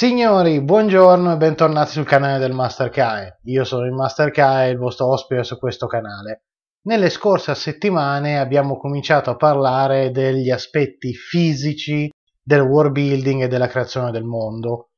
Signori, buongiorno e bentornati sul canale del Master Kai. Io sono il Master Kai, il vostro ospite su questo canale. Nelle scorse settimane abbiamo cominciato a parlare degli aspetti fisici del world building e della creazione del mondo.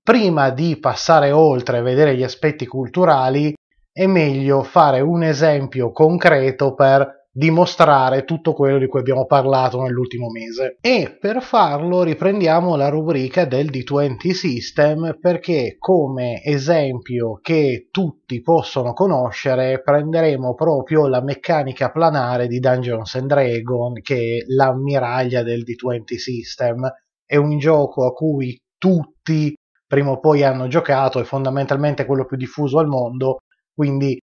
Prima di passare oltre e vedere gli aspetti culturali, è meglio fare un esempio concreto per dimostrare tutto quello di cui abbiamo parlato nell'ultimo mese. E per farlo riprendiamo la rubrica del D20 System perché come esempio che tutti possono conoscere prenderemo proprio la meccanica planare di Dungeons and Dragons che è l'ammiraglia del D20 System. È un gioco a cui tutti prima o poi hanno giocato, è fondamentalmente quello più diffuso al mondo, quindi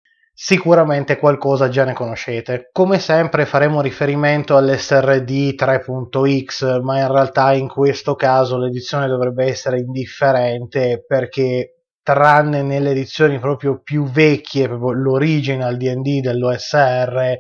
sicuramente qualcosa già ne conoscete. Come sempre faremo riferimento all'SRD 3.x, ma in realtà in questo caso l'edizione dovrebbe essere indifferente perché tranne nelle edizioni proprio più vecchie, proprio l'original DD dell'OSR,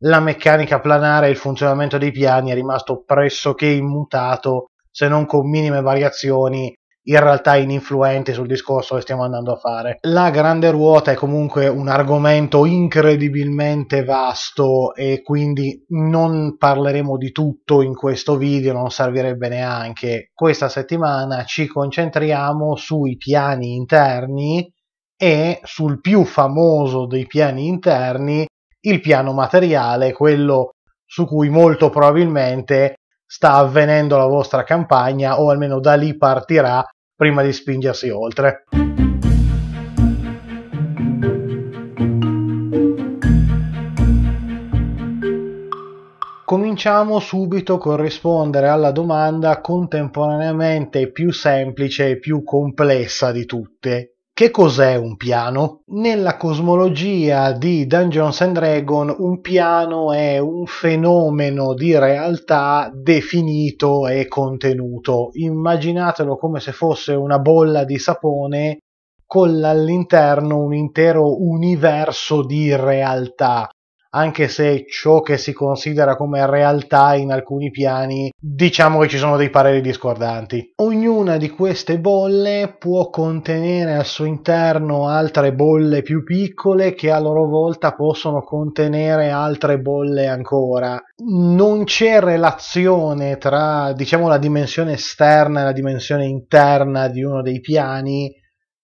la meccanica planare e il funzionamento dei piani è rimasto pressoché immutato, se non con minime variazioni in realtà ininfluenti sul discorso che stiamo andando a fare. La grande ruota è comunque un argomento incredibilmente vasto e quindi non parleremo di tutto in questo video, non servirebbe neanche. Questa settimana ci concentriamo sui piani interni e sul più famoso dei piani interni, il piano materiale, quello su cui molto probabilmente sta avvenendo la vostra campagna o almeno da lì partirà prima di spingersi oltre. Cominciamo subito con rispondere alla domanda contemporaneamente più semplice e più complessa di tutte, che cos'è un piano? Nella cosmologia di Dungeons and Dragons un piano è un fenomeno di realtà definito e contenuto. Immaginatelo come se fosse una bolla di sapone con all'interno un intero universo di realtà anche se ciò che si considera come realtà in alcuni piani, diciamo che ci sono dei pareri discordanti. Ognuna di queste bolle può contenere al suo interno altre bolle più piccole che a loro volta possono contenere altre bolle ancora. Non c'è relazione tra, diciamo, la dimensione esterna e la dimensione interna di uno dei piani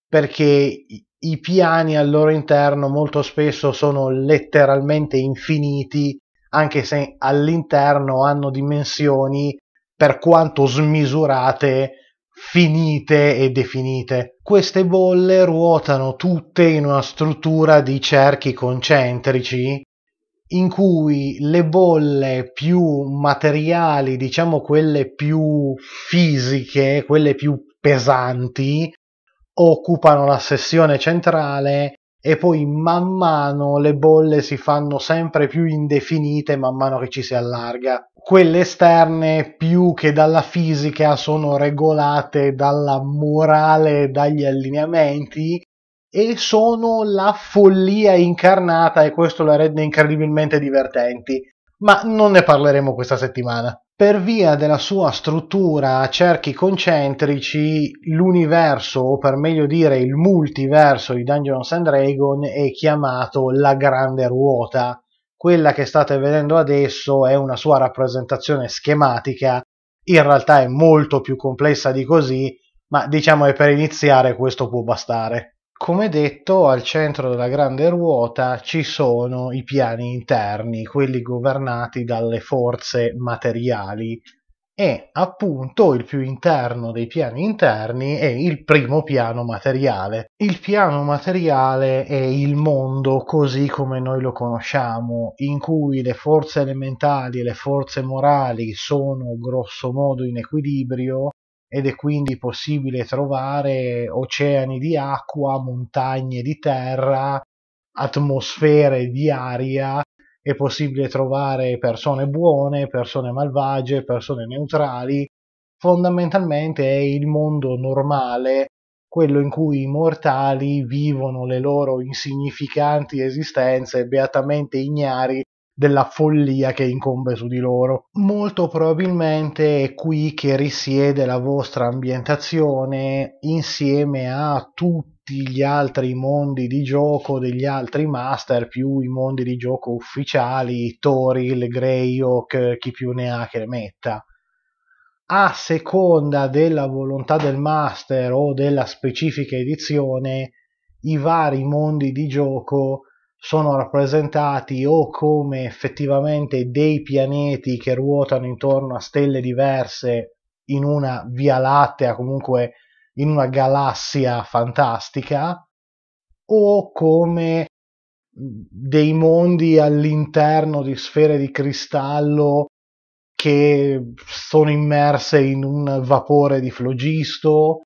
perché i piani al loro interno molto spesso sono letteralmente infiniti, anche se all'interno hanno dimensioni per quanto smisurate, finite e definite. Queste bolle ruotano tutte in una struttura di cerchi concentrici in cui le bolle più materiali, diciamo quelle più fisiche, quelle più pesanti, occupano la sessione centrale e poi man mano le bolle si fanno sempre più indefinite man mano che ci si allarga. Quelle esterne, più che dalla fisica, sono regolate dalla morale e dagli allineamenti e sono la follia incarnata e questo la rende incredibilmente divertenti. Ma non ne parleremo questa settimana per via della sua struttura a cerchi concentrici, l'universo, o per meglio dire il multiverso di Dungeons and Dragons, è chiamato la Grande Ruota. Quella che state vedendo adesso è una sua rappresentazione schematica, in realtà è molto più complessa di così, ma diciamo che per iniziare questo può bastare. Come detto, al centro della grande ruota ci sono i piani interni, quelli governati dalle forze materiali e appunto il più interno dei piani interni è il primo piano materiale. Il piano materiale è il mondo così come noi lo conosciamo, in cui le forze elementali e le forze morali sono grosso modo in equilibrio ed è quindi possibile trovare oceani di acqua, montagne di terra, atmosfere di aria, è possibile trovare persone buone, persone malvagie, persone neutrali. Fondamentalmente è il mondo normale, quello in cui i mortali vivono le loro insignificanti esistenze beatamente ignari della follia che incombe su di loro. Molto probabilmente è qui che risiede la vostra ambientazione insieme a tutti gli altri mondi di gioco degli altri master più i mondi di gioco ufficiali Toril, Greyhawk, chi più ne ha che metta a seconda della volontà del master o della specifica edizione i vari mondi di gioco sono rappresentati o come effettivamente dei pianeti che ruotano intorno a stelle diverse in una via lattea, comunque in una galassia fantastica, o come dei mondi all'interno di sfere di cristallo che sono immerse in un vapore di flogisto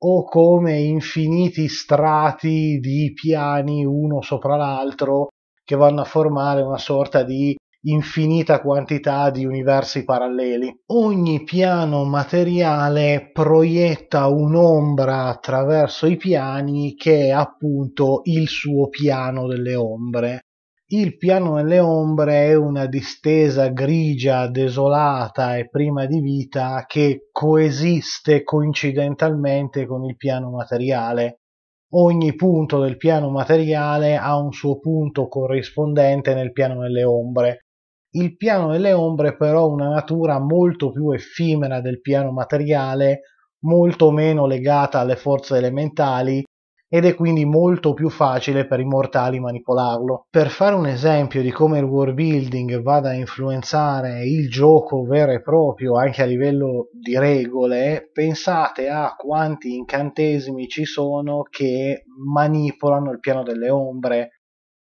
o come infiniti strati di piani uno sopra l'altro che vanno a formare una sorta di infinita quantità di universi paralleli. Ogni piano materiale proietta un'ombra attraverso i piani che è appunto il suo piano delle ombre il piano delle ombre è una distesa grigia, desolata e prima di vita che coesiste coincidentalmente con il piano materiale. Ogni punto del piano materiale ha un suo punto corrispondente nel piano delle ombre. Il piano delle ombre però ha una natura molto più effimera del piano materiale, molto meno legata alle forze elementali ed è quindi molto più facile per i mortali manipolarlo. Per fare un esempio di come il world building vada a influenzare il gioco vero e proprio anche a livello di regole, pensate a quanti incantesimi ci sono che manipolano il piano delle ombre.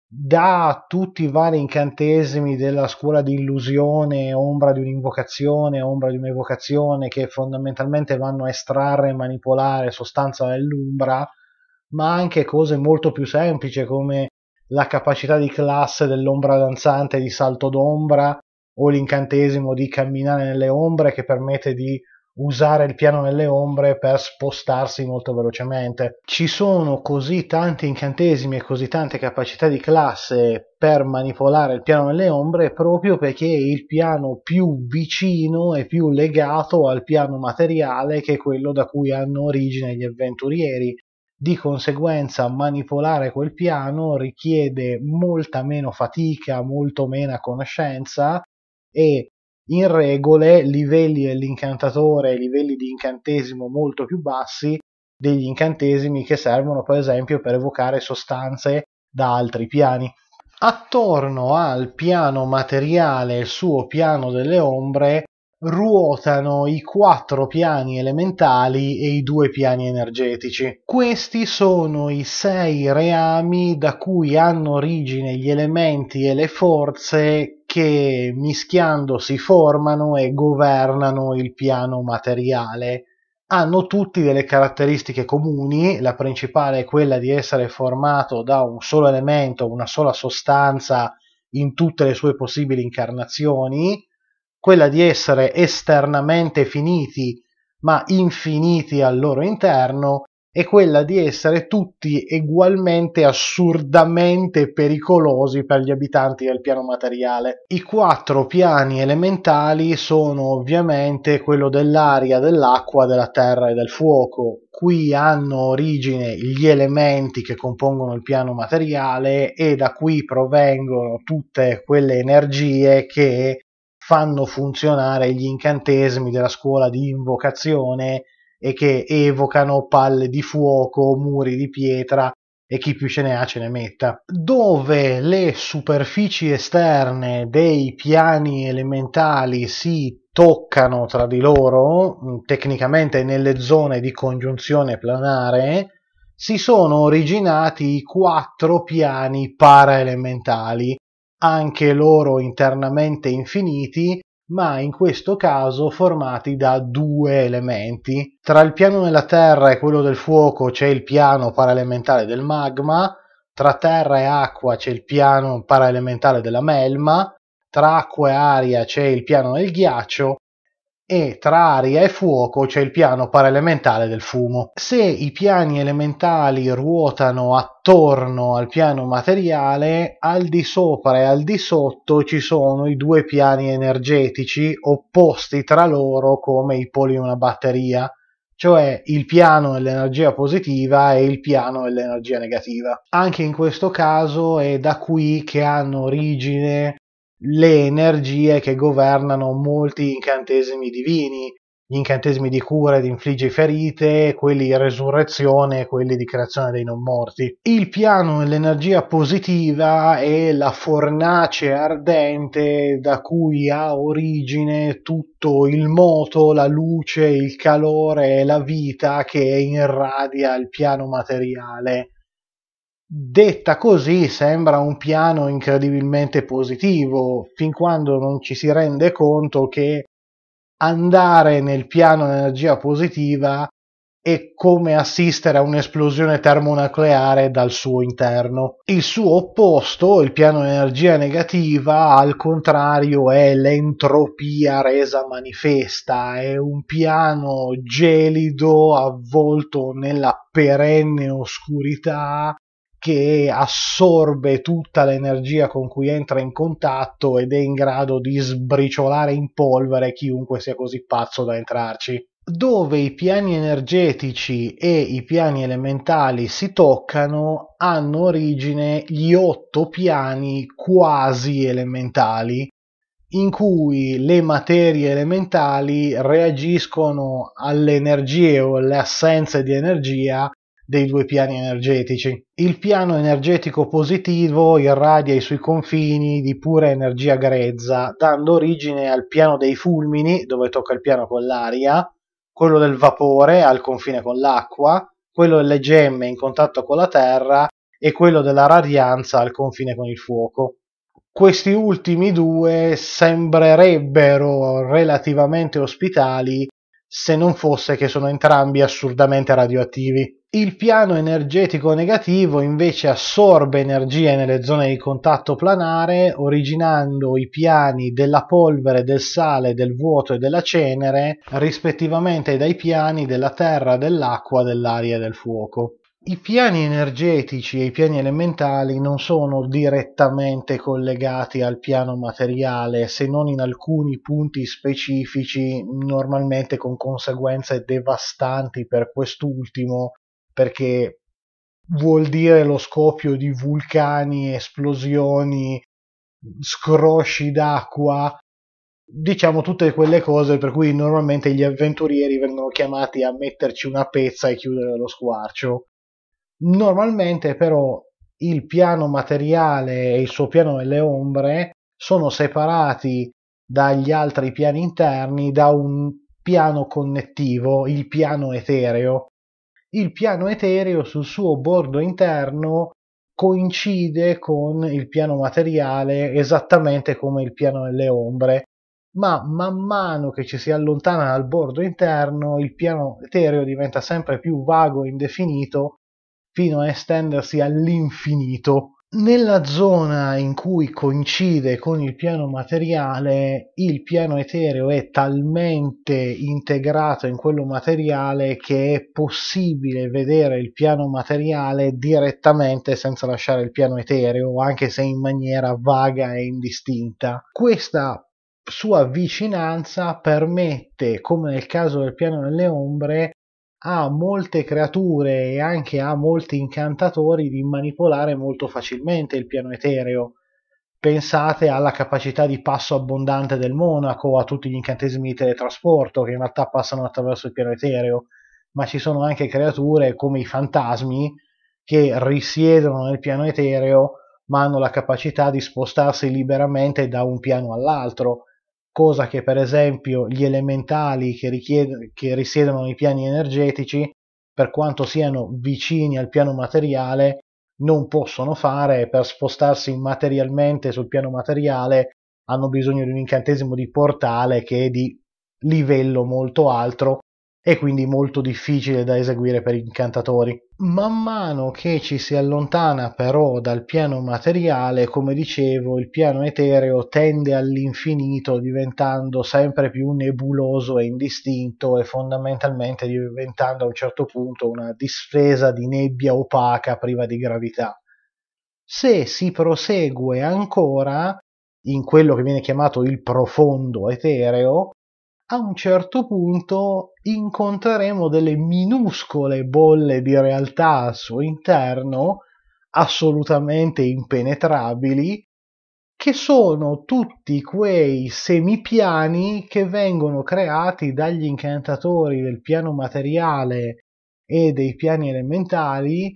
Da tutti i vari incantesimi della scuola di illusione, ombra di un'invocazione, ombra di un'evocazione, che fondamentalmente vanno a estrarre e manipolare sostanza dell'umbra, ma anche cose molto più semplici come la capacità di classe dell'ombra danzante di salto d'ombra o l'incantesimo di camminare nelle ombre che permette di usare il piano nelle ombre per spostarsi molto velocemente. Ci sono così tanti incantesimi e così tante capacità di classe per manipolare il piano nelle ombre proprio perché è il piano più vicino e più legato al piano materiale che è quello da cui hanno origine gli avventurieri di conseguenza manipolare quel piano richiede molta meno fatica, molto meno conoscenza e in regole livelli dell'incantatore livelli di incantesimo molto più bassi degli incantesimi che servono per esempio per evocare sostanze da altri piani. Attorno al piano materiale il suo piano delle ombre ruotano i quattro piani elementali e i due piani energetici. Questi sono i sei reami da cui hanno origine gli elementi e le forze che mischiando si formano e governano il piano materiale. Hanno tutti delle caratteristiche comuni, la principale è quella di essere formato da un solo elemento, una sola sostanza in tutte le sue possibili incarnazioni, quella di essere esternamente finiti ma infiniti al loro interno e quella di essere tutti ugualmente assurdamente pericolosi per gli abitanti del piano materiale. I quattro piani elementali sono ovviamente quello dell'aria, dell'acqua, della terra e del fuoco. Qui hanno origine gli elementi che compongono il piano materiale e da qui provengono tutte quelle energie che fanno funzionare gli incantesimi della scuola di invocazione e che evocano palle di fuoco, muri di pietra e chi più ce ne ha ce ne metta, dove le superfici esterne dei piani elementali si toccano tra di loro, tecnicamente nelle zone di congiunzione planare, si sono originati i quattro piani paraelementali anche loro internamente infiniti, ma in questo caso formati da due elementi. Tra il piano della Terra e quello del fuoco c'è il piano paraelementale del magma, tra terra e acqua c'è il piano paraelementale della melma, tra acqua e aria c'è il piano del ghiaccio e tra aria e fuoco c'è il piano paraelementale del fumo. Se i piani elementali ruotano attorno al piano materiale, al di sopra e al di sotto ci sono i due piani energetici opposti tra loro come i poli di una batteria cioè il piano dell'energia positiva e il piano dell'energia negativa. Anche in questo caso è da qui che hanno origine le energie che governano molti incantesimi divini, gli incantesimi di cura ed infligge ferite, quelli di resurrezione e quelli di creazione dei non morti. Il piano dell'energia positiva è la fornace ardente da cui ha origine tutto il moto, la luce, il calore e la vita che irradia il piano materiale Detta così sembra un piano incredibilmente positivo, fin quando non ci si rende conto che andare nel piano energia positiva è come assistere a un'esplosione termonucleare dal suo interno. Il suo opposto, il piano energia negativa, al contrario è l'entropia resa manifesta, è un piano gelido avvolto nella perenne oscurità che assorbe tutta l'energia con cui entra in contatto ed è in grado di sbriciolare in polvere chiunque sia così pazzo da entrarci. Dove i piani energetici e i piani elementali si toccano hanno origine gli otto piani quasi elementali in cui le materie elementali reagiscono alle energie o alle assenze di energia dei due piani energetici. Il piano energetico positivo irradia i suoi confini di pura energia grezza, dando origine al piano dei fulmini, dove tocca il piano con l'aria, quello del vapore al confine con l'acqua, quello delle gemme in contatto con la terra e quello della radianza al confine con il fuoco. Questi ultimi due sembrerebbero relativamente ospitali se non fosse che sono entrambi assurdamente radioattivi. Il piano energetico negativo invece assorbe energia nelle zone di contatto planare, originando i piani della polvere, del sale, del vuoto e della cenere, rispettivamente dai piani della terra, dell'acqua, dell'aria e del fuoco. I piani energetici e i piani elementali non sono direttamente collegati al piano materiale, se non in alcuni punti specifici, normalmente con conseguenze devastanti per quest'ultimo perché vuol dire lo scoppio di vulcani, esplosioni, scrosci d'acqua, diciamo tutte quelle cose per cui normalmente gli avventurieri vengono chiamati a metterci una pezza e chiudere lo squarcio. Normalmente però il piano materiale e il suo piano delle ombre sono separati dagli altri piani interni da un piano connettivo, il piano etereo, il piano etereo sul suo bordo interno coincide con il piano materiale esattamente come il piano delle ombre, ma man mano che ci si allontana dal bordo interno il piano etereo diventa sempre più vago e indefinito fino a estendersi all'infinito nella zona in cui coincide con il piano materiale, il piano etereo è talmente integrato in quello materiale che è possibile vedere il piano materiale direttamente senza lasciare il piano etereo, anche se in maniera vaga e indistinta. Questa sua vicinanza permette, come nel caso del piano delle ombre, a molte creature e anche a molti incantatori di manipolare molto facilmente il piano etereo. Pensate alla capacità di passo abbondante del monaco, a tutti gli incantesimi di teletrasporto che in realtà passano attraverso il piano etereo, ma ci sono anche creature come i fantasmi che risiedono nel piano etereo ma hanno la capacità di spostarsi liberamente da un piano all'altro cosa che per esempio gli elementali che, richied- che risiedono nei piani energetici, per quanto siano vicini al piano materiale, non possono fare per spostarsi materialmente sul piano materiale hanno bisogno di un incantesimo di portale che è di livello molto alto e quindi molto difficile da eseguire per gli incantatori. Man mano che ci si allontana però dal piano materiale, come dicevo, il piano etereo tende all'infinito diventando sempre più nebuloso e indistinto e fondamentalmente diventando a un certo punto una distesa di nebbia opaca priva di gravità. Se si prosegue ancora in quello che viene chiamato il profondo etereo, a un certo punto incontreremo delle minuscole bolle di realtà al suo interno, assolutamente impenetrabili, che sono tutti quei semipiani che vengono creati dagli incantatori del piano materiale e dei piani elementali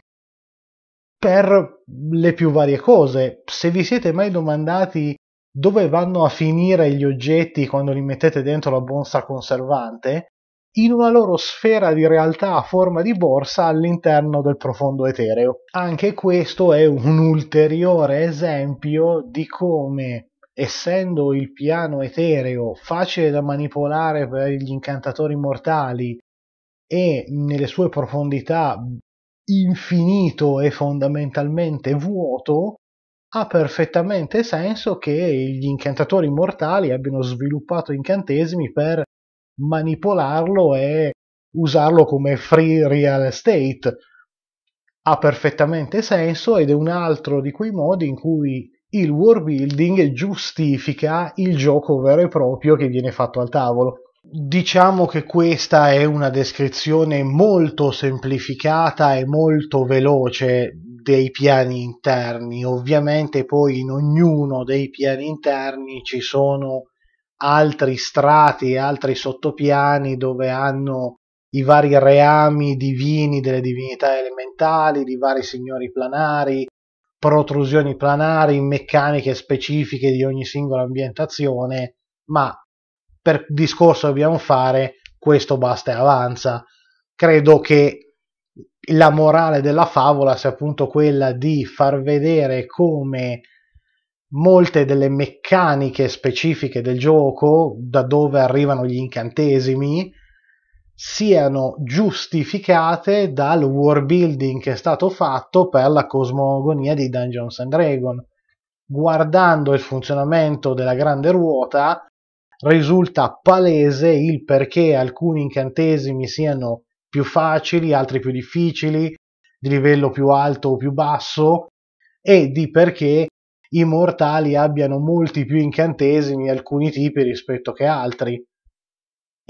per le più varie cose. Se vi siete mai domandati dove vanno a finire gli oggetti quando li mettete dentro la borsa conservante, in una loro sfera di realtà a forma di borsa all'interno del profondo etereo. Anche questo è un ulteriore esempio di come essendo il piano etereo facile da manipolare per gli incantatori mortali e nelle sue profondità infinito e fondamentalmente vuoto, ha perfettamente senso che gli incantatori mortali abbiano sviluppato incantesimi per manipolarlo e usarlo come free real estate. Ha perfettamente senso ed è un altro di quei modi in cui il world building giustifica il gioco vero e proprio che viene fatto al tavolo. Diciamo che questa è una descrizione molto semplificata e molto veloce dei piani interni. Ovviamente poi in ognuno dei piani interni ci sono altri strati e altri sottopiani dove hanno i vari reami divini delle divinità elementali, di vari signori planari, protrusioni planari, meccaniche specifiche di ogni singola ambientazione, ma per discorso dobbiamo fare questo basta e avanza. Credo che la morale della favola sia appunto quella di far vedere come molte delle meccaniche specifiche del gioco, da dove arrivano gli incantesimi, siano giustificate dal world building che è stato fatto per la cosmogonia di Dungeons and Dragons. Guardando il funzionamento della grande ruota, risulta palese il perché alcuni incantesimi siano più facili, altri più difficili, di livello più alto o più basso, e di perché i mortali abbiano molti più incantesimi alcuni tipi rispetto che altri.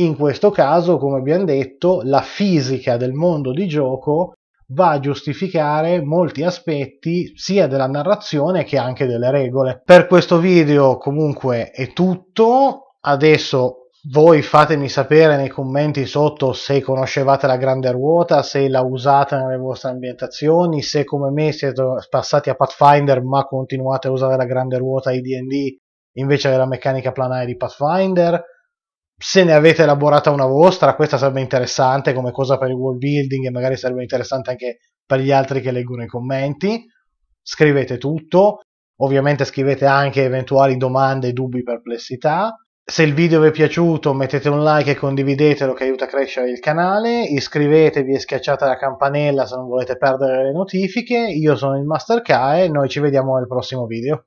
In questo caso, come abbiamo detto, la fisica del mondo di gioco va a giustificare molti aspetti sia della narrazione che anche delle regole. Per questo video comunque è tutto, adesso voi fatemi sapere nei commenti sotto se conoscevate la grande ruota, se la usate nelle vostre ambientazioni, se come me siete passati a Pathfinder ma continuate a usare la grande ruota ai D&D invece della meccanica planare di Pathfinder, se ne avete elaborata una vostra, questa sarebbe interessante come cosa per il world building e magari sarebbe interessante anche per gli altri che leggono i commenti. Scrivete tutto, ovviamente scrivete anche eventuali domande, dubbi, perplessità se il video vi è piaciuto mettete un like e condividetelo che aiuta a crescere il canale, iscrivetevi e schiacciate la campanella se non volete perdere le notifiche, io sono il Master Kae e noi ci vediamo nel prossimo video.